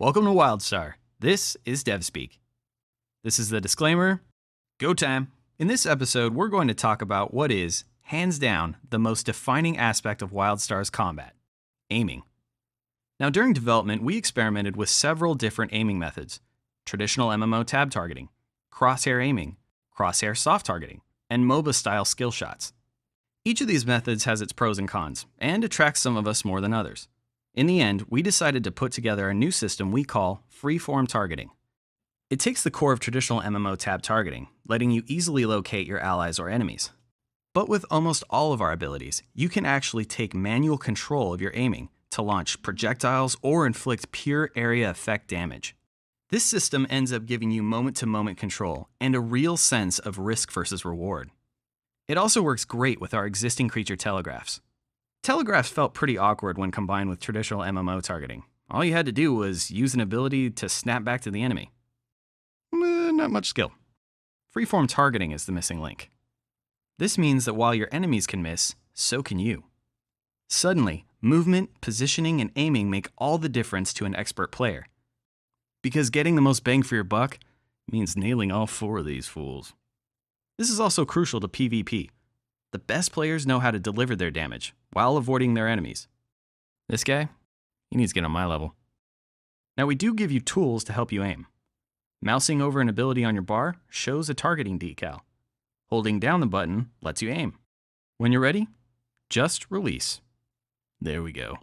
Welcome to WildStar. This is DevSpeak. This is the disclaimer. Go time. In this episode, we're going to talk about what is, hands down, the most defining aspect of WildStar's combat aiming. Now, during development, we experimented with several different aiming methods traditional MMO tab targeting, crosshair aiming, crosshair soft targeting, and MOBA style skill shots. Each of these methods has its pros and cons, and attracts some of us more than others. In the end, we decided to put together a new system we call freeform targeting. It takes the core of traditional MMO tab targeting, letting you easily locate your allies or enemies. But with almost all of our abilities, you can actually take manual control of your aiming to launch projectiles or inflict pure area effect damage. This system ends up giving you moment to moment control and a real sense of risk versus reward. It also works great with our existing creature telegraphs telegraphs felt pretty awkward when combined with traditional MMO targeting. All you had to do was use an ability to snap back to the enemy. Eh, not much skill. Freeform targeting is the missing link. This means that while your enemies can miss, so can you. Suddenly, movement, positioning, and aiming make all the difference to an expert player. Because getting the most bang for your buck means nailing all four of these fools. This is also crucial to PvP, the best players know how to deliver their damage while avoiding their enemies. This guy, he needs to get on my level. Now we do give you tools to help you aim. Mousing over an ability on your bar shows a targeting decal. Holding down the button lets you aim. When you're ready, just release. There we go.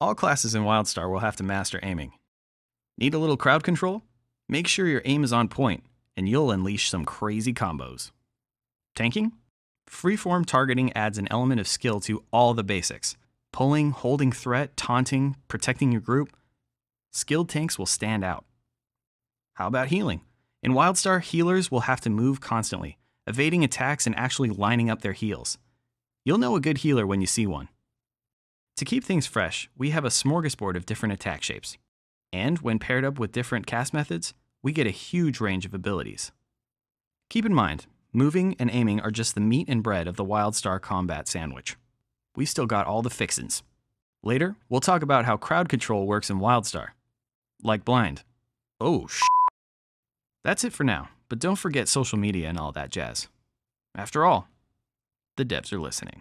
All classes in Wildstar will have to master aiming. Need a little crowd control? Make sure your aim is on point, and you'll unleash some crazy combos. Tanking? Freeform targeting adds an element of skill to all the basics pulling, holding threat, taunting, protecting your group. Skilled tanks will stand out. How about healing? In Wildstar, healers will have to move constantly, evading attacks and actually lining up their heals. You'll know a good healer when you see one. To keep things fresh, we have a smorgasbord of different attack shapes. And when paired up with different cast methods, we get a huge range of abilities. Keep in mind, Moving and aiming are just the meat and bread of the Wildstar combat sandwich. We still got all the fixins. Later, we'll talk about how crowd control works in Wildstar. Like blind. Oh, sh. That's it for now, but don't forget social media and all that jazz. After all, the devs are listening.